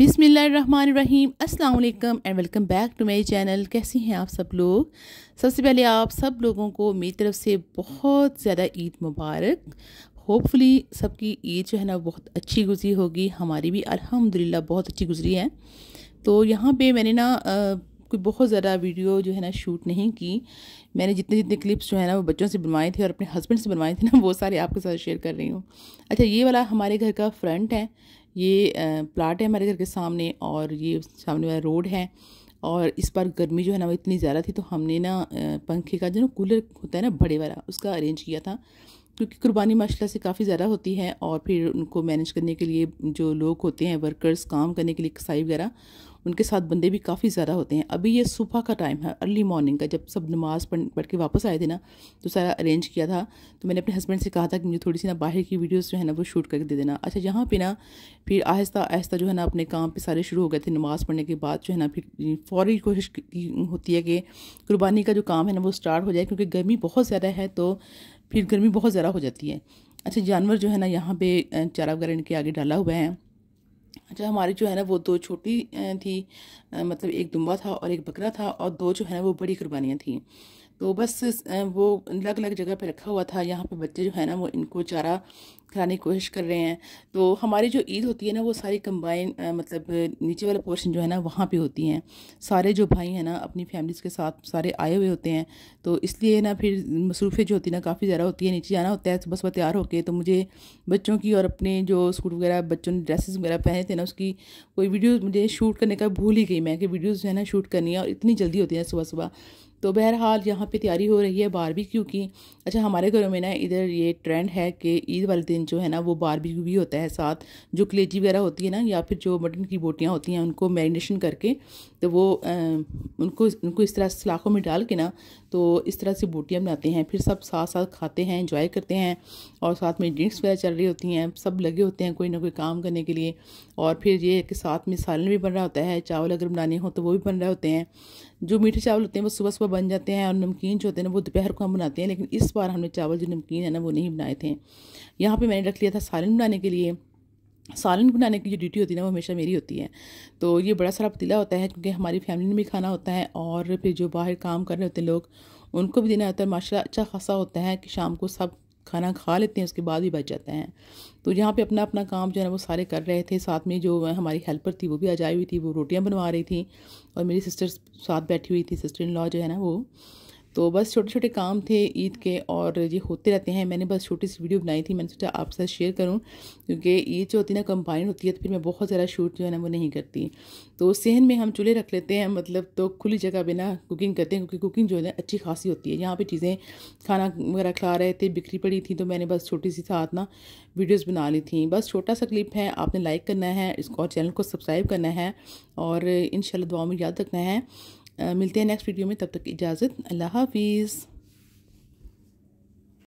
बिसमीम् अल्लाम and welcome back to my channel कैसी हैं आप सब लोग सबसे पहले आप सब लोगों को मेरी तरफ से बहुत ज़्यादा ईद मुबारक होपफुली सबकी ईद जो है ना बहुत अच्छी गुजरी होगी हमारी भी अल्हम्दुलिल्लाह बहुत अच्छी गुजरी है तो यहाँ पे मैंने ना कोई बहुत ज़्यादा वीडियो जो है ना शूट नहीं की मैंने जितने जितने क्लिप्स जो है ना वो बच्चों से बनवाए थे और अपने हस्बैंड से बनवाए थे ना वो सारे आपके साथ शेयर कर रही हूँ अच्छा ये वाला हमारे घर का फ्रंट है ये प्लाट है हमारे घर के सामने और ये सामने वाला रोड है और इस बार गर्मी जो है ना वो इतनी ज़्यादा थी तो हमने ना पंखे का जो ना कूलर होता है ना बड़े वाला उसका अरेंज किया था क्योंकि कुर्बानी माशाल्लाह से काफ़ी ज़्यादा होती है और फिर उनको मैनेज करने के लिए जो लोग होते हैं वर्कर्स काम करने के लिए कसाई वगैरह उनके साथ बंदे भी काफ़ी ज़्यादा होते हैं अभी ये सुबह का टाइम है अर्ली मॉर्निंग का जब सब नमाज़ पढ़ पढ़ के वापस आए थे ना तो सारा अरेंज किया था तो मैंने अपने हस्बैंड से कहा था कि मुझे थोड़ी सी ना बाहर की वीडियोज़ जो है ना वो शूट करके दे देना अच्छा यहाँ पर ना फिर आहिस्ता आहिस्ता जो है ना अपने काम पर सारे शुरू हो गए थे नमाज़ पढ़ने के बाद जो है ना फिर फौरी कोशिश होती है कि कुर्बानी का जो काम है ना वो स्टार्ट हो जाए क्योंकि गर्मी बहुत ज़्यादा है तो फिर गर्मी बहुत ज़्यादा हो जाती है अच्छा जानवर जो है ना यहाँ पे चारा वगैरह इनके आगे डाला हुआ है अच्छा हमारी जो है ना वो दो छोटी थी मतलब एक दुम्बा था और एक बकरा था और दो जो है ना वो बड़ी कुर्बानियाँ थी तो बस वो अलग अलग जगह पे रखा हुआ था यहाँ पे बच्चे जो है ना वो इनको चारा खिलाने की कोशिश कर रहे हैं तो हमारी जो ईद होती है ना वो सारी कंबाइन मतलब नीचे वाला पोर्शन जो है ना वहाँ पे होती हैं सारे जो भाई हैं ना अपनी फैमिलीज़ के साथ सारे आए हुए होते हैं तो इसलिए ना फिर मसरूफ़ें जो होती है ना काफ़ी ज़्यादा होती है नीचे जाना होता है सुबह सुबह तैयार होकर तो मुझे बच्चों की और अपने जो सूट वगैरह बच्चों ने ड्रेसेस वगैरह पहने थे ना उसकी कोई वीडियो मुझे शूट करने का भूल ही गई मैं कि वीडियोज़ जो है ना शूट करनी है और इतनी जल्दी होती है सुबह सुबह तो बहरहाल यहाँ पे तैयारी हो रही है बारबेक्यू की अच्छा हमारे घरों में ना इधर ये ट्रेंड है कि ईद वाले दिन जो है ना वो बारबेक्यू भी होता है साथ जो कलेजी वगैरह होती है ना या फिर जो मटन की बोटियाँ होती हैं उनको मैरिनेशन करके तो वो आ, उनको उनको इस तरह सलाखों में डाल के ना तो इस तरह से बोटियाँ बनाते हैं फिर सब साथ साथ खाते हैं इंजॉय करते हैं और साथ में ड्रिंक्स वगैरह चल रही होती हैं सब लगे होते हैं कोई ना कोई काम करने के लिए और फिर ये कि साथ में सालन भी बन रहा होता है चावल अगर बनाने हों तो वो भी बन रहे होते हैं जो मीठे चावल होते हैं वो सुबह सुबह बन जाते हैं और नमकीन जो होते हैं ना वो दोपहर को हम बनाते हैं लेकिन इस बार हमने चावल जो नमकीन है ना वो नहीं बनाए थे यहाँ पर मैंने रख लिया था सालन बनाने के लिए सालन बनाने की जो ड्यूटी होती है ना वो हमेशा मेरी होती है तो ये बड़ा सारा पतीला होता है क्योंकि हमारी फैमिली में भी खाना होता है और फिर जो बाहर काम कर रहे होते हैं लोग उनको भी देना होता है माशा अच्छा खासा होता है कि शाम को सब खाना खा लेते हैं उसके बाद भी बच जाता है तो यहाँ पे अपना अपना काम जो है ना वो सारे कर रहे थे साथ में जो हमारी हेल्पर थी वो भी आज आई हुई थी वो रोटियाँ बनवा रही थी और मेरी सिस्टर साथ बैठी हुई थी सिस्टर इन लॉ जो है ना वो तो बस छोटे छोटे काम थे ईद के और ये होते रहते हैं मैंने बस छोटी सी वीडियो बनाई थी मैंने सोचा आपके साथ शेयर करूँ क्योंकि ईद जो होती है ना कंबाइन होती है तो फिर मैं बहुत ज़्यादा शूट जो है ना वो नहीं करती तो सहन में हम चूल्हे रख लेते हैं मतलब तो खुली जगह बिना कुकिंग करते हैं क्योंकि कुकिंग जो है ना अच्छी खासी होती है यहाँ पर चीज़ें खाना वगैरह खिला रहे थे बिखरी पड़ी थी तो मैंने बस छोटी सी साथ ना वीडियोज़ बना ली थी बस छोटा सा क्लिप है आपने लाइक करना है इसको और चैनल को सब्सक्राइब करना है और इन दुआ में याद रखना है मिलते हैं नेक्स्ट वीडियो में तब तक इजाज़त अल्लाह हाफिज़